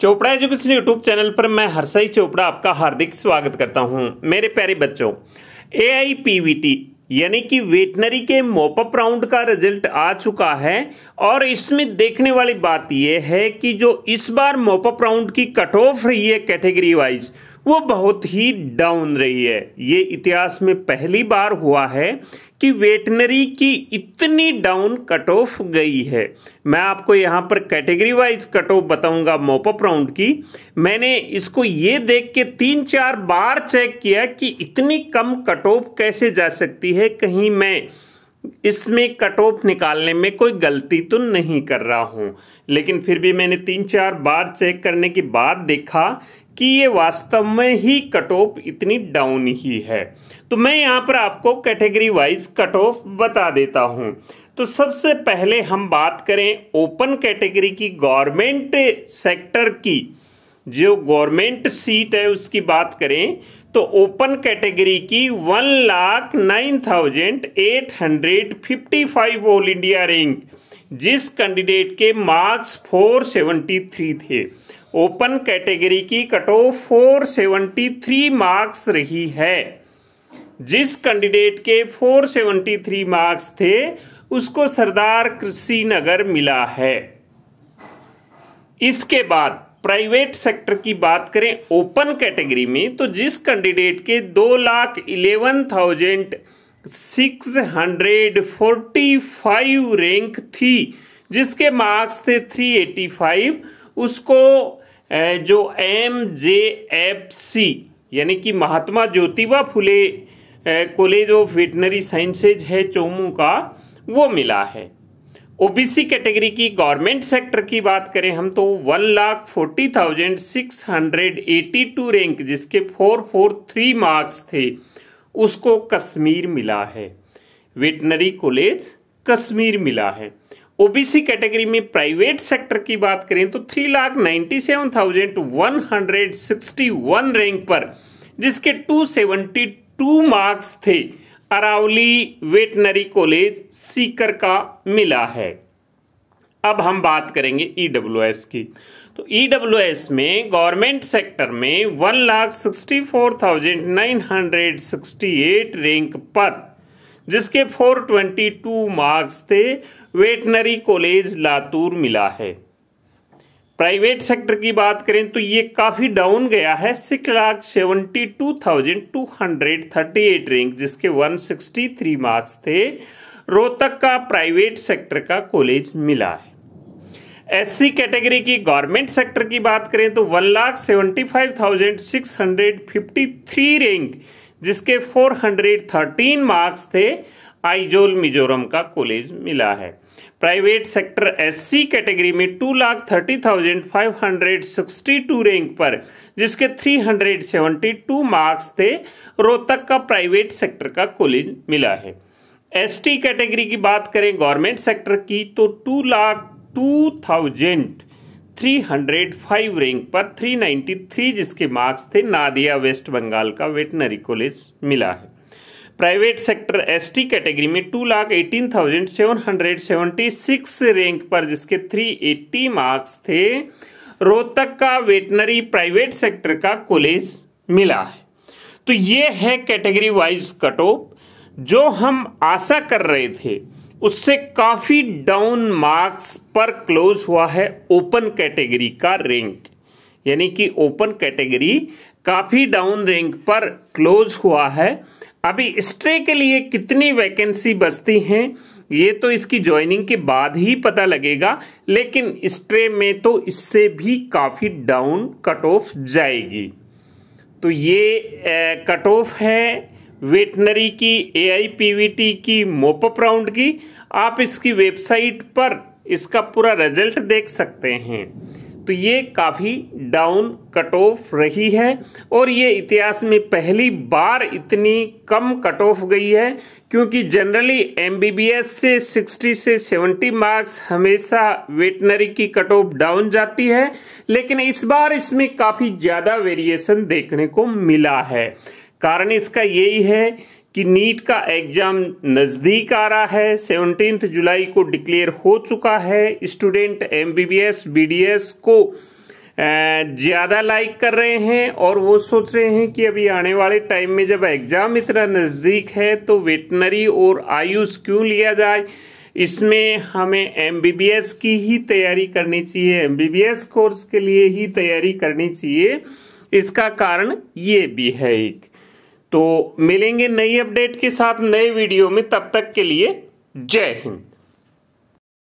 Chopra education YouTube channel पर मैं हर्षई चोपड़ा आपका हार्दिक स्वागत करता हूं मेरे प्यारे बच्चों A I P V T यानी कि वेटनरी के मोपअप राउंड का रिजल्ट आ चुका है और इसमें देखने वाली बात यह है कि जो इस बार मोपअप राउंड की कट ऑफ रही है कैटेगरी वाइज वो बहुत ही डाउन रही है ये इतिहास में पहली बार हुआ है कि वेटनरी की इतनी डाउन कट ऑफ गई है मैं आपको यहाँ पर कैटेगरी वाइज कट ऑफ बताऊंगा मोपअप राउंड की मैंने इसको ये देख के तीन चार बार चेक किया कि इतनी कम कट ऑफ कैसे जा सकती है कहीं मैं इसमें कट ऑफ निकालने में कोई गलती तो नहीं कर रहा हूँ लेकिन फिर भी मैंने तीन चार बार चेक करने के बाद देखा कि ये वास्तव में ही कट ऑफ इतनी डाउन ही है तो मैं यहाँ पर आपको कैटेगरी वाइज कट ऑफ बता देता हूँ तो सबसे पहले हम बात करें ओपन कैटेगरी की गवर्नमेंट सेक्टर की जो गवर्नमेंट सीट है उसकी बात करें तो ओपन कैटेगरी की one lakh nine thousand eight hundred fifty five all India rank जिस कैंडिडेट के मार्क्स फोर सेवेंटी थ्री थे ओपन कैटेगरी की cut off four seventy three marks रही है जिस कैंडिडेट के फोर सेवेंटी थ्री मार्क्स थे उसको सरदार कृषि नगर मिला है इसके बाद प्राइवेट सेक्टर की बात करें ओपन कैटेगरी में तो जिस कैंडिडेट के दो lakh eleven thousand six hundred forty five rank थी जिसके मार्क्स थे थ्री एटी फाइव उसको जो एम जे एफ सी यानी कि Mahatma Jyotiba Phule college of veterinary sciences है चोमू का वो मिला है ओबीसी कैटेगरी की गवर्नमेंट सेक्टर की बात करें हम तो one lakh forty thousand six hundred eighty two rank जिसके फोर फोर थ्री मार्क्स थे उसको कश्मीर मिला है वेटनरी कॉलेज कश्मीर मिला है ओबीसी कैटेगरी में प्राइवेट सेक्टर की बात करें तो three lakh ninety seven thousand one hundred sixty one rank पर जिसके टू सेवेंटी टू मार्क्स थे अरावली वेटनरी कॉलेज सीकर का मिला है अब हम बात करेंगे ई e की तो ई e में गवर्नमेंट सेक्टर में one lakh sixty four thousand nine hundred sixty eight rank पर जिसके फोर ट्वेंटी टू मार्क्स थे वेटनरी कॉलेज लातूर मिला है प्राइवेट सेक्टर की बात करें तो ये काफ़ी डाउन गया है six lakh seventy two thousand two hundred thirty eight rank जिसके वन सिक्सटी थ्री मार्क्स थे रोहतक का प्राइवेट सेक्टर का कॉलेज मिला है एससी कैटेगरी की गवर्नमेंट सेक्टर की बात करें तो one lakh seventy five thousand six hundred fifty three rank जिसके फोर हंड्रेड थर्टीन मार्क्स थे आइजोल मिजोरम का कॉलेज मिला है प्राइवेट सेक्टर एससी कैटेगरी में two lakh thirty thousand five hundred sixty two rank पर जिसके three hundred seventy two marks थे रोहतक का प्राइवेट सेक्टर का कॉलेज मिला है एसटी कैटेगरी की बात करें गवर्नमेंट सेक्टर की तो two lakh two thousand three hundred five rank पर थ्री नाइन्टी थ्री जिसके मार्क्स थे नादिया वेस्ट बंगाल का वेटनरी कॉलेज मिला है प्राइवेट सेक्टर एसटी कैटेगरी में two lakh eighteen thousand seven hundred seventy six rank पर जिसके थ्री एट्टी मार्क्स थे रोहतक का वेटनरी प्राइवेट सेक्टर का कॉलेज मिला है तो ये है कैटेगरी वाइज कट ऑफ जो हम आशा कर रहे थे उससे काफ़ी डाउन मार्क्स पर क्लोज हुआ है ओपन कैटेगरी का रैंक यानी कि ओपन कैटेगरी काफ़ी डाउन रैंक पर क्लोज हुआ है अभी स्ट्रे के लिए कितनी वैकेंसी बचती हैं ये तो इसकी ज्वाइनिंग के बाद ही पता लगेगा लेकिन स्ट्रे में तो इससे भी काफ़ी डाउन कट ऑफ जाएगी तो ये कट ऑफ है वेटनरी की ए आई की मोपअप राउंड की आप इसकी वेबसाइट पर इसका पूरा रिजल्ट देख सकते हैं तो ये काफ़ी डाउन कट ऑफ रही है और ये इतिहास में पहली बार इतनी कम कट ऑफ गई है क्योंकि जनरली एमबीबीएस से 60 से 70 मार्क्स हमेशा वेटनरी की कट ऑफ डाउन जाती है लेकिन इस बार इसमें काफ़ी ज़्यादा वेरिएशन देखने को मिला है कारण इसका यही है कि नीट का एग्ज़ाम नज़दीक आ रहा है सेवनटीन जुलाई को डिक्लेयर हो चुका है student M B B S B D S को ज़्यादा लाइक कर रहे हैं और वो सोच रहे हैं कि अभी आने वाले टाइम में जब एग्ज़ाम इतना नज़दीक है तो वेटनरी और आयुष क्यों लिया जाए इसमें हमें एम बी बी एस की ही तैयारी करनी चाहिए M B B S course के लिए ही तैयारी करनी चाहिए इसका कारण ये भी है एक तो मिलेंगे नई अपडेट के साथ नए वीडियो में तब तक के लिए जय हिंद